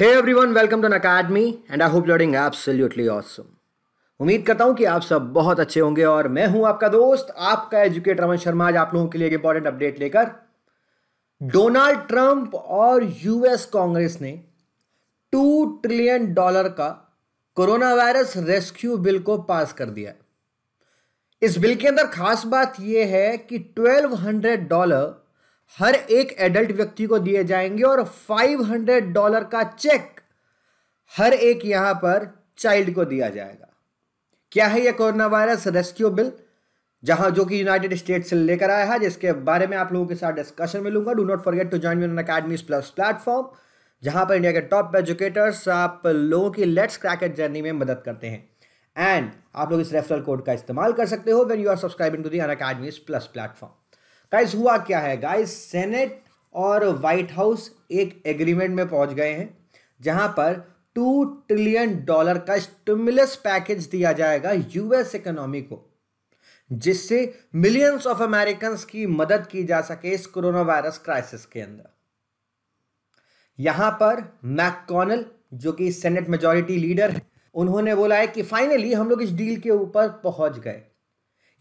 hey one welcome to academy and I hope you absolutely awesome उम्मीद करता हूँ कि आप सब बहुत अच्छे होंगे और मैं हूँ आपका दोस्त आपका एजुकेटर अमन शर्मा आज आप लोगों के लिए एक इंपॉर्टेंट अपडेट लेकर डोनाल्ड ट्रंप और यूएस कांग्रेस ने टू ट्रिलियन डॉलर का कोरोना वायरस रेस्क्यू बिल को पास कर दिया इस बिल के अंदर खास बात यह है कि हंड्रेड डॉलर हर एक एडल्ट व्यक्ति को दिए जाएंगे और 500 डॉलर का चेक हर एक यहां पर चाइल्ड को दिया जाएगा क्या है यह कोरोना वायरस रेस्क्यू बिल जहां जो कि यूनाइटेड स्टेट से लेकर आया है जिसके बारे में आप लोगों के साथ डिस्कशन में लूंगा do not forget to join Unacademy plus platform जहां पर इंडिया के टॉप एजुकेटर्स आप लोगों की लेट्स क्रैकेट जर्नी में मदद करते हैं एंड आप लोग इस रेफरल कोड का इस्तेमाल कर सकते हो when you are subscribing to the Unacademy plus platform guys हुआ क्या है गाइस सेनेट और व्हाइट हाउस एक एग्रीमेंट में पहुंच गए हैं जहां पर टू ट्रिलियन डॉलर का स्टिमुलस पैकेज दिया जाएगा यूएस इकोनॉमी को जिससे मिलियंस ऑफ अमेरिकन की मदद की जा सके इस कोरोना वायरस क्राइसिस के अंदर यहां पर मैकॉनल जो कि सेनेट मेजोरिटी लीडर है उन्होंने बोला है कि फाइनली हम लोग इस डील के ऊपर पहुंच गए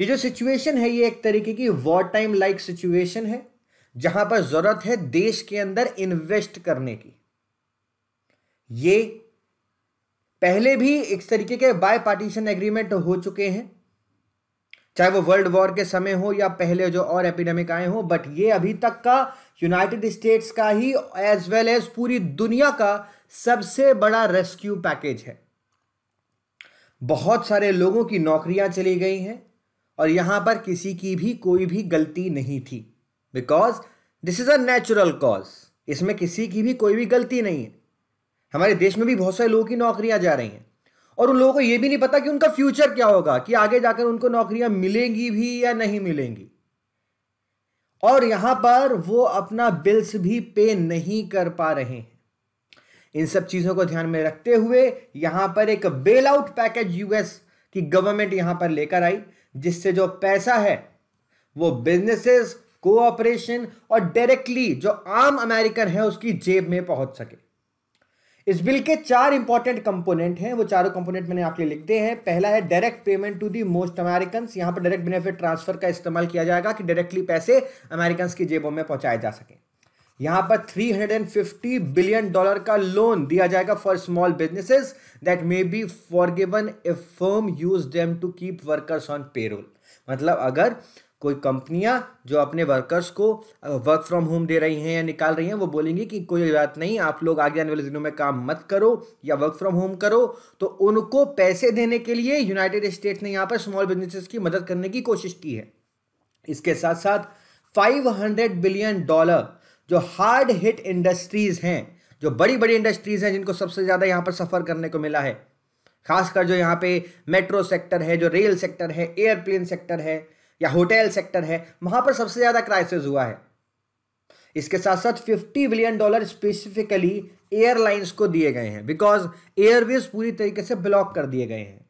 ये जो सिचुएशन है ये एक तरीके की वॉर टाइम लाइक सिचुएशन है जहां पर जरूरत है देश के अंदर इन्वेस्ट करने की ये पहले भी एक तरीके के बाय पार्टीशन एग्रीमेंट हो चुके हैं चाहे वो वर्ल्ड वॉर के समय हो या पहले जो और एपिडेमिक आए हो बट ये अभी तक का यूनाइटेड स्टेट्स का ही एज वेल एज पूरी दुनिया का सबसे बड़ा रेस्क्यू पैकेज है बहुत सारे लोगों की नौकरियां चली गई हैं और यहां पर किसी की भी कोई भी गलती नहीं थी because this is a natural cause इसमें किसी की भी कोई भी गलती नहीं है हमारे देश में भी बहुत सारे लोगों की नौकरियां जा रही हैं और उन लोगों को यह भी नहीं पता कि उनका फ्यूचर क्या होगा कि आगे जाकर उनको नौकरियां मिलेंगी भी या नहीं मिलेंगी और यहां पर वो अपना बिल्स भी पे नहीं कर पा रहे हैं इन सब चीजों को ध्यान में रखते हुए यहां पर एक बेल आउट पैकेज यूएस की गवर्नमेंट यहां पर लेकर आई जिससे जो पैसा है वो बिजनेसेस कोऑपरेशन और डायरेक्टली जो आम अमेरिकन है उसकी जेब में पहुंच सके इस बिल के चार इंपॉर्टेंट कंपोनेंट हैं वो चारों कंपोनेंट मैंने आपके लिए लिखते हैं पहला है direct payment to the most American यहां पर डायरेक्ट बेनिफिट ट्रांसफर का इस्तेमाल किया जाएगा कि डायरेक्टली पैसे अमेरिकन की जेबों में पहुंचाए जा सकें यहां पर 350 बिलियन डॉलर का लोन दिया जाएगा for small businesses that may be forgiven a firm use them to keep workers on payroll मतलब अगर कोई कंपनियां जो अपने वर्कर्स को वर्क फ्रॉम होम दे रही हैं या निकाल रही हैं वो बोलेंगी कि कोई बात नहीं आप लोग आगे आने वाले दिनों में काम मत करो या वर्क फ्रॉम होम करो तो उनको पैसे देने के लिए यूनाइटेड स्टेट्स ने यहाँ पर स्मॉल बिजनेसेस की मदद करने की कोशिश की है इसके साथ साथ 500 बिलियन डॉलर जो हार्ड हिट इंडस्ट्रीज़ हैं जो बड़ी बड़ी इंडस्ट्रीज़ हैं जिनको सबसे ज़्यादा यहाँ पर सफ़र करने को मिला है खासकर जो यहाँ पे मेट्रो सेक्टर है जो रेल सेक्टर है एयरप्लेन सेक्टर है या होटल सेक्टर है वहां पर सबसे ज़्यादा क्राइसिस हुआ है इसके साथ साथ 50 बिलियन डॉलर स्पेसिफिकली एयरलाइंस को दिए गए हैं बिकॉज एयरवेज पूरी तरीके से ब्लॉक कर दिए गए हैं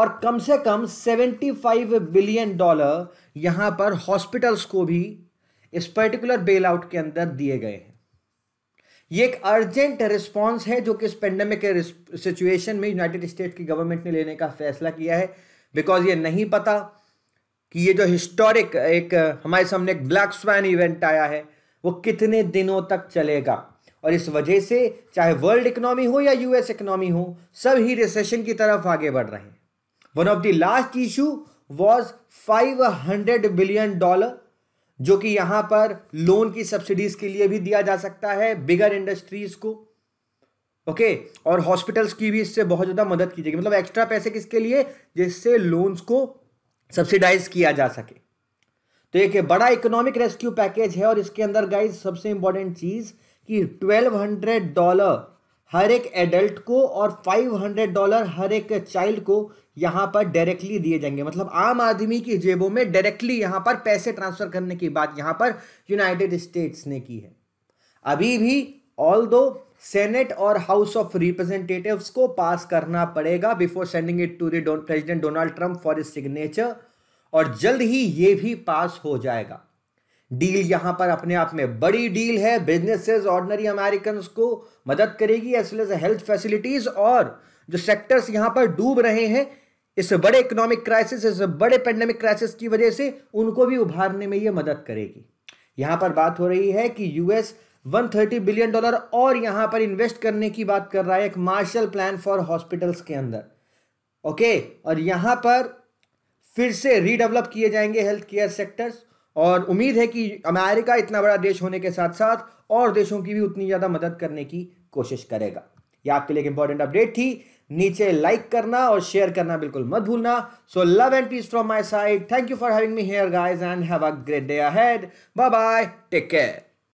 और कम से कम 75 बिलियन डॉलर यहाँ पर हॉस्पिटल्स को भी इस पर्टिकुलर बेल आउट के अंदर दिए गए हैं ये एक अर्जेंट रिस्पॉन्स है जो कि इस पेंडेमिक सिचुएशन में यूनाइटेड स्टेट की गवर्नमेंट ने लेने का फैसला किया है बिकॉज ये नहीं पता कि ये जो हिस्टोरिक एक हमारे सामने एक ब्लैक स्वैन इवेंट आया है वो कितने दिनों तक चलेगा और इस वजह से चाहे वर्ल्ड इकोनॉमी हो या यूएस इकोनॉमी हो सब ही रिसेशन की तरफ आगे बढ़ रहे हैं one of the last issue was five hundred billion dollar जो कि यहां पर लोन की सब्सिडीज के लिए भी दिया जा सकता है बिगर इंडस्ट्रीज को ओके और हॉस्पिटल्स की भी इससे बहुत ज़्यादा मदद की जाएगी मतलब एक्स्ट्रा पैसे किसके लिए जिससे लोन्स को सब्सिडाइज किया जा सके तो एक बड़ा इकोनॉमिक रेस्क्यू पैकेज है और इसके अंदर गाइज सबसे इंपॉर्टेंट चीज़ कि 1200 डॉलर हर एक एडल्ट को और 500 डॉलर हर एक चाइल्ड को यहाँ पर डायरेक्टली दिए जाएंगे मतलब आम आदमी की जेबों में डायरेक्टली यहाँ पर पैसे ट्रांसफर करने की बात यहाँ पर यूनाइटेड स्टेट्स ने की है अभी भी ऑल दो सेनेट और हाउस ऑफ रिप्रेजेंटेटिव्स को पास करना पड़ेगा before sending it to the president Donald Trump for his signature और जल्द ही ये भी पास हो जाएगा डील यहां पर अपने आप में बड़ी डील है बिजनेसेस ऑर्डनरी अमेरिकन को मदद करेगी as well as health facilities और जो सेक्टर्स यहां पर डूब रहे हैं इस बड़े इकोनॉमिक क्राइसिस इस बड़े पेंडेमिक क्राइसिस की वजह से उनको भी उभारने में ये मदद करेगी यहां पर बात हो रही है कि यूएस 130 बिलियन डॉलर और यहां पर इन्वेस्ट करने की बात कर रहा है एक मार्शल प्लान फॉर हॉस्पिटल्स के अंदर ओके और यहां पर फिर से रीडेवलप किए जाएंगे हेल्थ केयर सेक्टर्स और उम्मीद है कि अमेरिका इतना बड़ा देश होने के साथ साथ और देशों की भी उतनी ज़्यादा मदद करने की कोशिश करेगा यह आपके लिए एक इंपॉर्टेंट अपडेट थी नीचे लाइक करना और शेयर करना बिल्कुल मत भूलना so love and peace from my side thank you for having me here guys and have a great day ahead bye bye take care